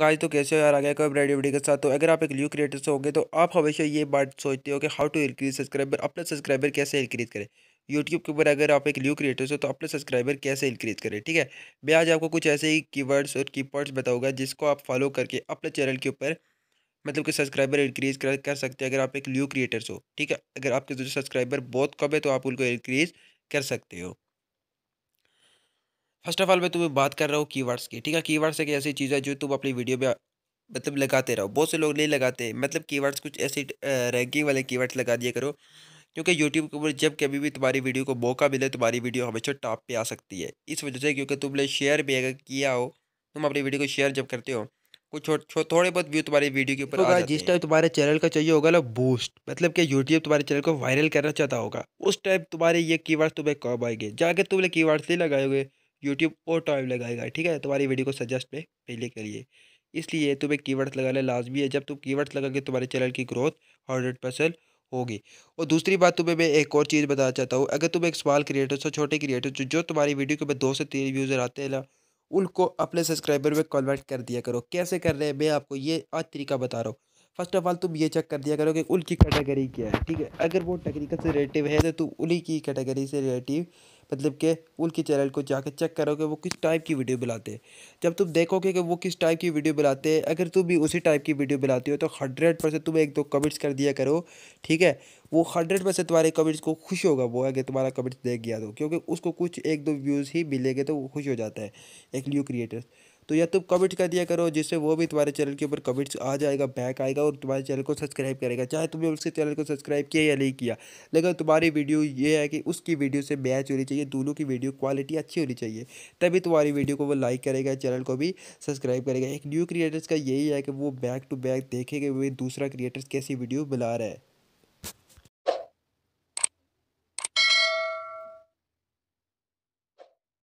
guys तो कैसे हो यार आ गया ब्राइड वीडियो के साथ तो अगर आप एक न्यू क्रिएटर से होंगे तो आप हमेशा ये बात सोचते हो कि हाउ टू इंक्रीज सब्सक्राइबर अपना सब्सक्राइबर कैसे इंक्रीज करें यूट्यूब के ऊपर अगर आप एक न्यू क्रिएटर हो तो अपने सब्सक्राइबर कैसे इंक्रीज करें ठीक है मैं आज आपको कुछ ऐसे ही कीवर्ड्स और कीपर्ड्स बताऊंगा जिसको आप फॉलो करके अपने चैनल के ऊपर मतलब कि सब्सक्राइबर इंक्रीज कर, कर सकते हैं अगर आप एक न्यू क्रिएटर्स हो ठीक है अगर आपके जो सब्सक्राइबर बहुत कम है तो आप उनको इंक्रीज़ कर सकते हो फर्स्ट ऑफ ऑल मैं तुम्हें बात कर रहा हूँ कीवर्ड्स की ठीक है कीवर्ड्स एक ऐसी चीज़ है जो तुम अपनी वीडियो में मतलब लगाते रहो बहुत से लोग नहीं लगाते मतलब कीवर्ड्स कुछ ऐसे रैंकिंग वाले कीवर्ड्स लगा दिया करो क्योंकि यूट्यूब के ऊपर जब कभी भी तुम्हारी वीडियो को मौका मिले तुम्हारी वीडियो हमेशा टॉप पर आ सकती है इस वजह से क्योंकि तुमने शेयर भी अगर किया हो तुम अपनी वीडियो को शेयर जब करते हो कुछ थो, थोड़े बहुत व्यू तुम्हारी वीडियो के ऊपर तो जिस टाइम तुम्हारे चैनल का चाहिए होगा ना बूस्ट मतलब कि यूट्यूब तुम्हारे चैनल को वायरल करना चाहता होगा उस टाइम तुम्हारे ये कीवर्ड्स तुम्हें कब आएंगे जाके तुमने कीवर्ड्स नहीं लगाओगे यूट्यूब और टाइम लगाएगा ठीक है तुम्हारी वीडियो को सजेस्ट में पहले के लिए इसलिए तुम्हें कीवर्ड्स लगाना लाजमी है जब तुम कीवर्ड्स लगाओगे तुम्हारे चैनल की ग्रोथ हंड्रेड परसेंट होगी और दूसरी बात तुम्हें मैं एक और चीज़ बताना चाहता हूँ अगर तुम एक स्मॉल क्रिएटर हो छोटे क्रिएटर जो जो तुम्हारी वीडियो के बाद दो से तीन व्यूज़र आते हैं ना उनको अपने सब्सक्राइबर में कन्वर्ट कर दिया करो कैसे कर रहे हैं मैं आपको ये आज तरीका बता रहा हूँ फर्स्ट ऑफ ऑल तुम ये चेक कर दिया करो कि उनकी कैटेगरी क्या है ठीक है अगर वो टेक्निकल से रिलेटिव है तो तुम उन्हीं की कैटेगरी से रिलेटिव मतलब कि उनके चैनल को जाकर चेक करो कि वो किस टाइप की वीडियो बुलाते हैं जब तुम देखोगे कि वो किस टाइप की वीडियो बुलाते हैं अगर तुम भी उसी टाइप की वीडियो बुलाते हो तो हंड्रेड परसेंट तुम एक दो कमेंट्स कर दिया करो ठीक है वो हंड्रेड परसेंट तुम्हारे कमेंट्स को खुश होगा वो अगर तुम्हारा कमेंट्स देख गया तो क्योंकि उसको कुछ एक दो व्यूज़ ही मिलेंगे तो वो खुश हो जाता है एक न्यू क्रिएटर तो या तुम कमेंट कर दिया करो जिससे वो भी तुम्हारे चैनल के ऊपर कमेंट्स आ जाएगा बैक आएगा और तुम्हारे चैनल को सब्सक्राइब करेगा चाहे तुमने उसके चैनल को सब्सक्राइब किया या नहीं किया लेकिन तुम्हारी वीडियो ये है कि उसकी वीडियो से मैच होनी चाहिए दोनों की वीडियो क्वालिटी अच्छी होनी चाहिए तभी तुम्हारी वीडियो को वो लाइक करेगा चैनल को भी सब्सक्राइब करेगा एक न्यू क्रिएटर्स का यही है कि वो बैक टू बैक देखेंगे वो दूसरा क्रिएटर्स कैसी वीडियो बना रहा है